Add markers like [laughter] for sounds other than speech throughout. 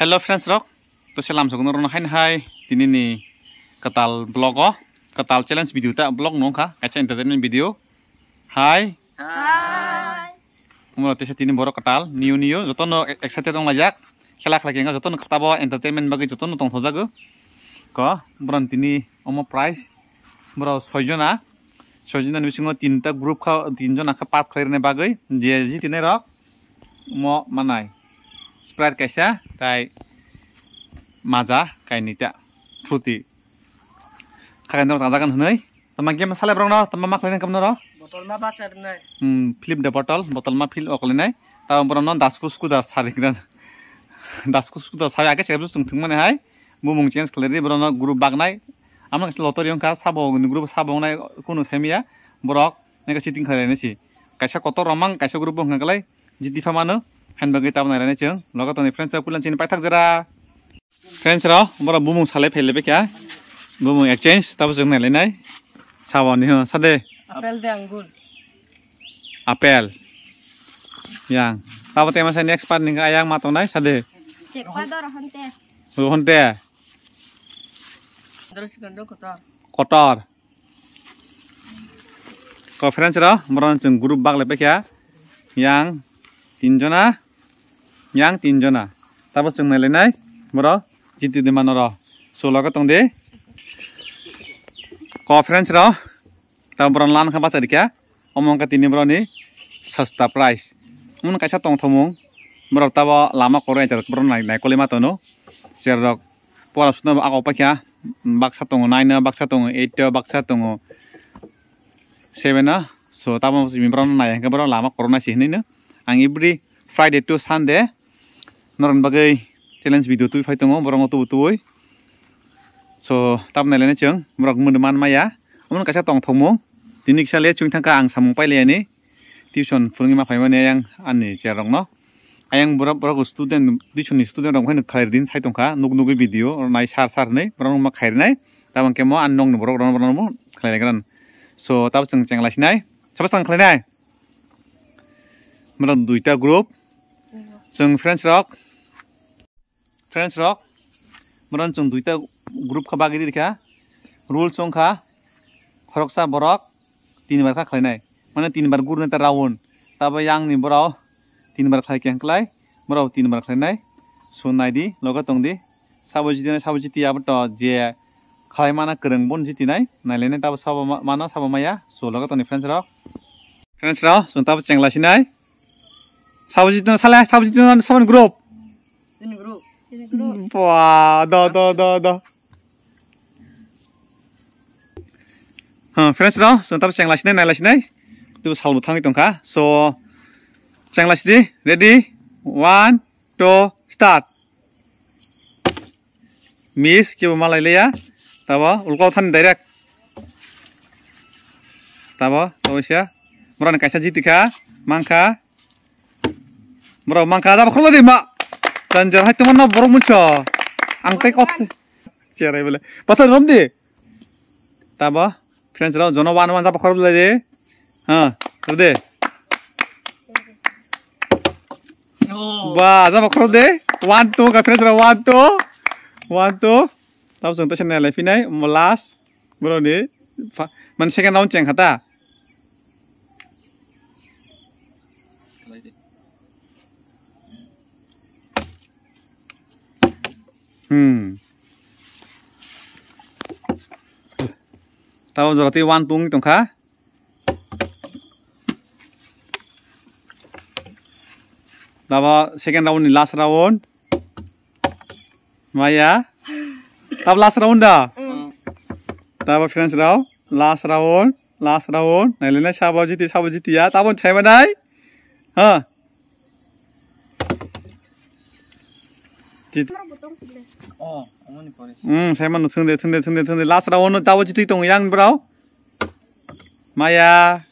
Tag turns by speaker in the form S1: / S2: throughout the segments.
S1: hello friends Rock, terus salam sokno rono Hai, hai ini nih katal blog oh, katal challenge video tak blog nong kah, kaca entertainment video hai hai mulai te tini Borok katal new new jatuh no e, excited ong lajak lagi enggak jatuh jotono ketawa entertainment bagi jotono tong thojak kah, Beran tini omo price mura sojona, soijona ni bisingo tinta group kah, tinjon nak kepat kelirne bagai Jadi tini rok mau manai Sprite কাইসা তাই মাজা কাইনিটা ফ্রুটি খাগান দাম হই তোমার গেম সালে ব্রং তোমার মাকলাই খাইলেন কেমন রো বটল বটল মা ফিল অকলে নাই তাও বরং না দাসকু স্কুদা সারে আগে চেক সুংথুং মানে হাই মুমুং চেঞ্জ খেলে বরং গ্রুপ বাকাই আমরা কাছে লটারি অঙ্কা সাবো গ্রুপ সাবংনাই কোনো সেমিয়া বরক নাকি চিটিং খেলে কাইসা কত রমাং কাইসা গ্রুপ অঙ্কা গেলাই জিতিফা মানো fan bangi tab nai chung logo toni friends aku pulan chin paithak jara friends rok bora bumung sale phele be kya bumung exchange tab jung nai lenai sawani ho sade apel de angul apel yang tab tema sa next part ning ayang matong nai sade cek pador honte honte terus kondo kotor kotor Kau friends ra moran chung group bag lepe kya yang tinjona yang tinjona tapos yung nele nai moro jiti di mano ro solo ka tong de conference ro tabron lan kapas basa ya omong ka tini moro ni sasta price Omong kaisa tong tomong moro tabo lama kore jarak bron nai naik kolima tono jarak pola sutna ako pa kya baksa tongo nine, baksa tongo eight, baksa tongo seven na so tapos mimron na yang ka bro lama corona sih ni na ang ibri friday to sunday Noran bagai challenge video tu fight tengok berang tu tu boy. So tap nelayan ni ceng berang mendeman maya. Amun kaca tong tong mung. Tinik saya lihat cuma tengka ang samung pay leh ni. Tuition fungsi mah payah ni yang ane cerong no. Ayang berang berang student tuition ni student orang kau nak kahir din fight tengka nuk nuk video orang naik sar sar ni berang mah kahir ni. Tapi mungkin mau anong berang berang berang mau kahir kan. So tap ceng ceng lah sih ni. Cepat ceng kahir ni. Mereka dua itu grup. Ceng French rock. Friends rock मरण चंग दुईटा ग्रुप का बागी देखा रोल चंग खा खरोक्सा बरक तीन बार खा खाई मैंने तीन बार गुर नहीं रावण तब यांग नि बराव तीन बार खाई क्या खिलाई बराव तीन बार खाई नहीं सुनाई दी लोग तंग दी सब जीती सब जीती अब तो जे खाई माना करंग बोन जीती नहीं नहीं लेने तब सब माना सब माया सो लोग तो फ्रेंड्स रक फ्रेंड्स रक सुन तब चंगला सिनाई सब जीती साले सब जीती group group do do do do. friends no, sebentar ceng lasne nai lasne. Itu sal mutang itu ka. So ceng di, ready? One, two, start. Miss kita mau le ya. Tabo ulko than direct. sih ya. Murah nih, kaisa jitika, mangka. Murah, mangka tapi kurang di ma. 짠짠 할 때만 나 물어물쳐 앙떼 껐지 চেয়ারে বলে পাথর রম দে তাবা ফ্রেন্ডস রাও জনবান মান চাপা খরব লাগে হ্যাঁ দে বা চাপা খরব দে ওয়ান টু কা ফ্রেন্ডস রাও ওয়ান টু ওয়ান টু তাও জন্তা সেনে লাইফিনাই লাস্ট বলো নে মানে সেকেন্ড রাউন্ড চেং খাতা Hmm. Tao giờ tiêu ăn tung tổng khá. Tao second round ni last round. Maya. Tao last round dah. Tao French round, last round, last round. Nah ini sao bao jiti siapa bao jiti ya. Tao bọn chạy Hah. đây. 어, 어머니 버리. 응, 세만은 튼데 튼데 튼데 튼데 라스라 오늘 다워지 뒤동 양 브라우. 마야.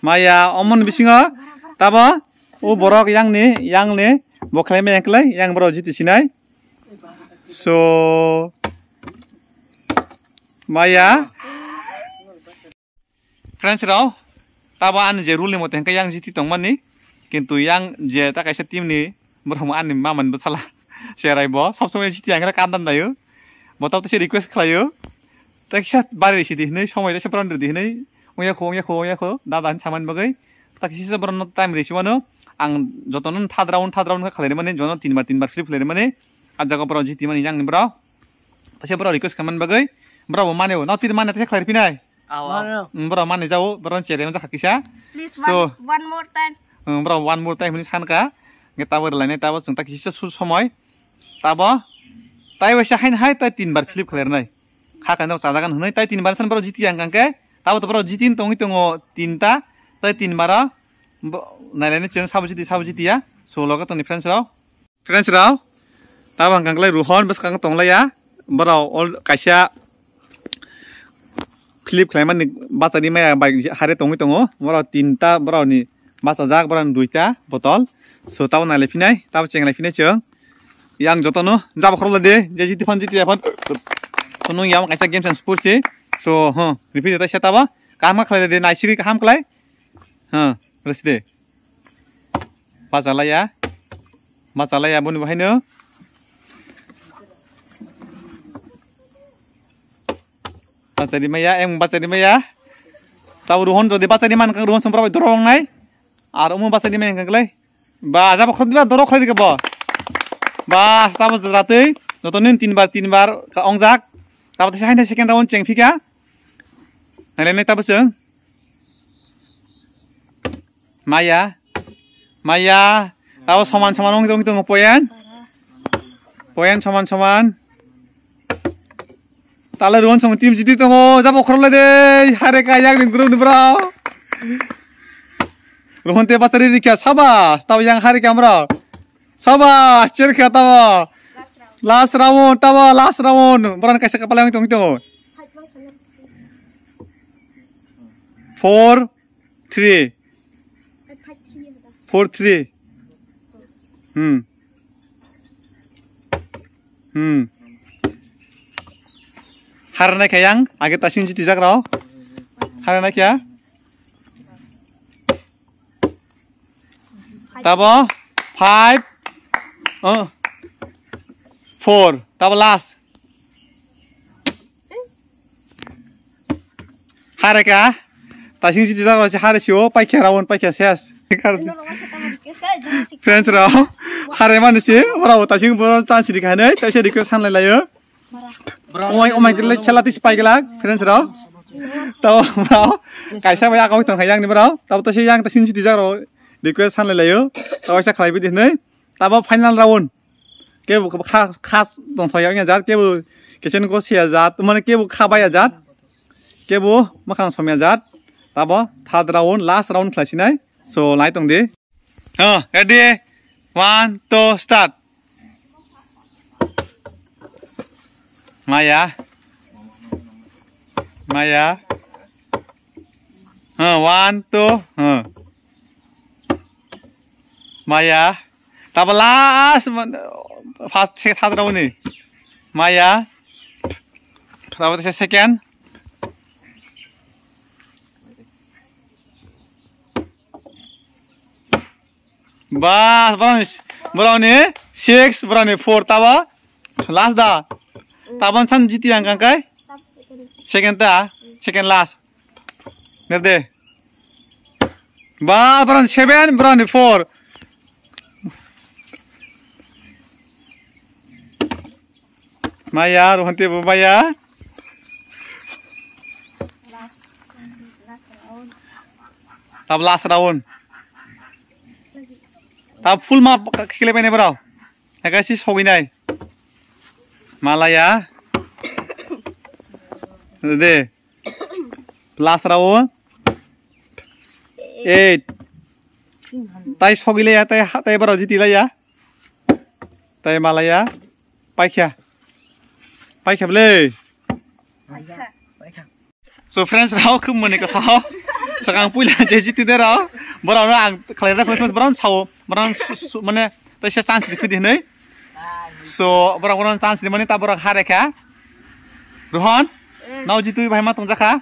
S1: 마야, 어머니 yang 따봐. 오 보락 양네, 양네. 뭐 클레메 양클레 양 브라우 지티시나이. 소 마야. Maya, raw. Tabaan je rule mo tengka yang jiti tong mani. Kento yang je takai setim ni. Merhamaan ni maman bersalah. Serajbo, som somoy jiti angra kandan dayo. Motap tese request khalayo. Takisat bari si dihnei somoy tese pran dihnei. Uya kho uya kho uya kho da dan saman bagai. Takisi se pran time resi mano ang jotonon thadraun thadraun khalere mane jono tin bar tin bar आजको पर रिक्वेस्ट बगै माने हो माने माने चेरे one more time one more time नि लाने समय Tabo, tai wes hain hai tai tin bar flip kler nai. Ha kan tau sajakan hunai tai tin bar san baro jiti yang kan ke. Tabo tabo jitin o tin ta tai tin bar nalene chen sabu jiti sabu jiti ya. Solo tong ni friends rao. Friends rao. Tabo kan klai ruhon bas kan tong la ya. Barao all kasia flip kler man basa di mai bai itong o tongo. tin ta barao ni basa zak barao duita botol. So tao nalefine tabo cheng lefine cheng. yang jotono jab khorla de je jiti fan jiti fan kono yang aisa game sense purse so ha repeat eta shetaba kam khla de nai sigi kam khlai ha rasde pasalaya masalaya bun bahaino bacari maya em bacari maya taw ruhon jodi bacari man kang ruhon somprabai dorong nai ar umu bacari man kang klai ba jab khor diba dorong khlai ke ba zatai, Bas tamu বাস o n র প র i া ত ে ই যত নিন ত ি a ব া র তিনবার অ t জ া ক h া র প t সাইনে সেকেন্ড রাউন্ড চেং ফিকা নাইলে তারপর চেং ম া a t ়া মাইয়া ত া র প n সমান সমান অংশ অংশ পয়েন পয়েন সমান সমান তাহলে রোহন সঙ্গে টিম জিতি তো যাব খরলে দে হারে কাজ এক দিন গ্রুপ নিবরাও i ো হ ন তে বাচ্চারি দীক্ষা সাবাস s া ও ই য ়া n হারে কে আমরা s a b a cerka tawa. Las t rawon, tawa, las t rawon. Beran kasih kepala yang h i t u n g i t u n g Four, three. Four, three. Hmm. Hmm. Harana kayang, agak tashin k jiti zagrao. Harana kaya? t a b a five. Four तब last हारे का तासिं सिदि जाग्रा हारे सिओ पाइखिया रावन पाइखिया सेस फ्रेन्स र हारे मानसि हराव तासिं बर चान्स दिखाने तासिं दिखौ सानलाय लायो ओमाय ओमाय दिलाय खेला तिस पाइगला फ्रेन्स र तब ब्राव कायसा बाय आगाव थांखाय आंनि ब्राव तब तासिं आं तासिं सिदि जाग्रा रिक्वेस्ट सानलाय लायो तब आइसा खालायबाय दिनै tapa final round kebu kha kha dong thoyang ya jat kebu kechen ko sia jat mane kebu kha bai jat kebu makang somya jat tapa third round last round khlasinai so naik tong de ha ready one two start maya maya ha one two ha maya तब last fast से था रहो नहीं माया तब से second बस बराने बराने सिक्स बराने फोर तब लास्ट दा तब सन जीती अंक अंक सेकेंड ता सेकेंड लास्ट निर्दे बस बराने सेवेन बराने फोर মাইয়া রোহন দেব মাইয়া तब लास्ट राउंड तब फुल मा खेले पैने बराव ऐसे सौगनाय मालाया दे लास्ट राउंड एट তাই সগিলে তাই তাই এবার জিতিলাইয়া তাই মালাইয়া পাইখিয়া so friends rao khu mone ka tho sakang puila je jiti bora ang khlai ra khos bora sao bora mane ta se di dikhi dinai so bora bora chance di mane ta bora hare kha rohan now जितु भाई मा तुंजा खा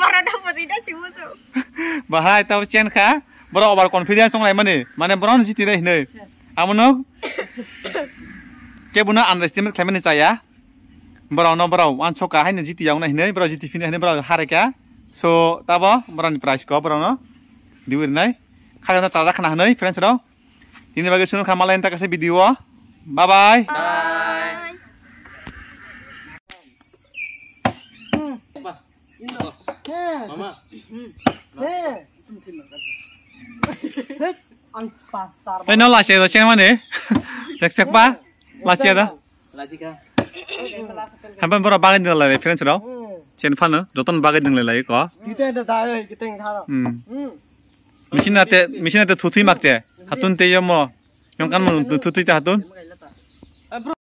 S1: बरा दा बरी दा छिमु सो बहाय ताव चेन खा बरा ओवर कॉन्फिडेंस संलाय माने माने ब्रन जिति रे हिनै आमनो के बुना bro no bro wan soka hai na jiti yang na ini bro jiti fini hinai bro so tabo bro ni price ko bro no diwir nai khala na tala khana hinai friends ini bagus bagi sunu khama lain takase video bye bye bye Mama. Hey. Hey, no lache, lache mana? [laughs] Cek cek pa, lache dah. Lache kah? hampan b u r a bagai ding lai e l friends rao chen p a n joton bagai ding lai ko kita ada dai kita ing thara m a c h i n ate m a c h i n ate t u t h i makche hatun te yomo yongkan m u t u t u i ta hatun